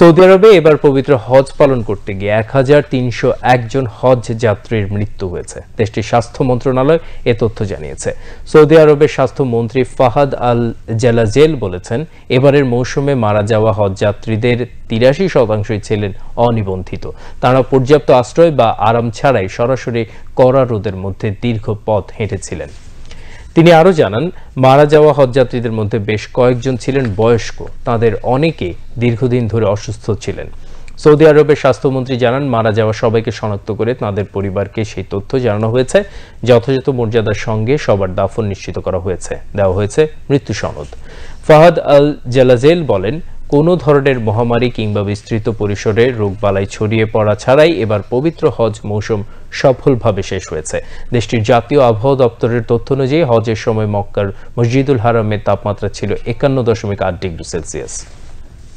Saudi আরবে এবার পবিত্র হজ পালন করতে গিয়ে এক হাজার তিনশো একজন হজ যাত্রীর মৃত্যু হয়েছে দেশটির স্বাস্থ্য মন্ত্রণালয় এ তথ্য জানিয়েছে সৌদি আরবের স্বাস্থ্যমন্ত্রী ফাহাদ আল জেলাজেল বলেছেন এবারের মৌসুমে মারা যাওয়া হজ যাত্রীদের তিরাশি শতাংশই ছিলেন অনিবন্ধিত তারা পর্যাপ্ত আশ্রয় বা আরাম ছাড়াই সরাসরি করা রোদের মধ্যে দীর্ঘ পথ হেঁটেছিলেন তিনি আরও জানান মারা যাওয়া হজযাত্রীদের মধ্যে বেশ কয়েকজন ছিলেন বয়স্ক তাদের অনেকে দীর্ঘদিন ধরে অসুস্থ ছিলেন সৌদি আরবের স্বাস্থ্যমন্ত্রী জানান মারা যাওয়া সবাইকে শনাক্ত করে তাদের পরিবারকে সেই তথ্য জানানো হয়েছে যথাযথ মর্যাদার সঙ্গে সবার দাফন নিশ্চিত করা হয়েছে দেওয়া হয়েছে মৃত্যু সনদ ফাহাদ আল জালাজেল বলেন কোনো ধরনের মহামারী কিংবা বিস্তৃত পরিসরে রোগবালাই ছড়িয়ে পড়া ছাড়াই এবার পবিত্র হজ মৌসুম সফলভাবে শেষ হয়েছে দেশটির জাতীয় আবহাওয়া দপ্তরের তথ্য অনুযায়ী হজের সময় মক্কার মসজিদুল হারামের তাপমাত্রা ছিল একান্ন দশমিক আট ডিগ্রি সেলসিয়াস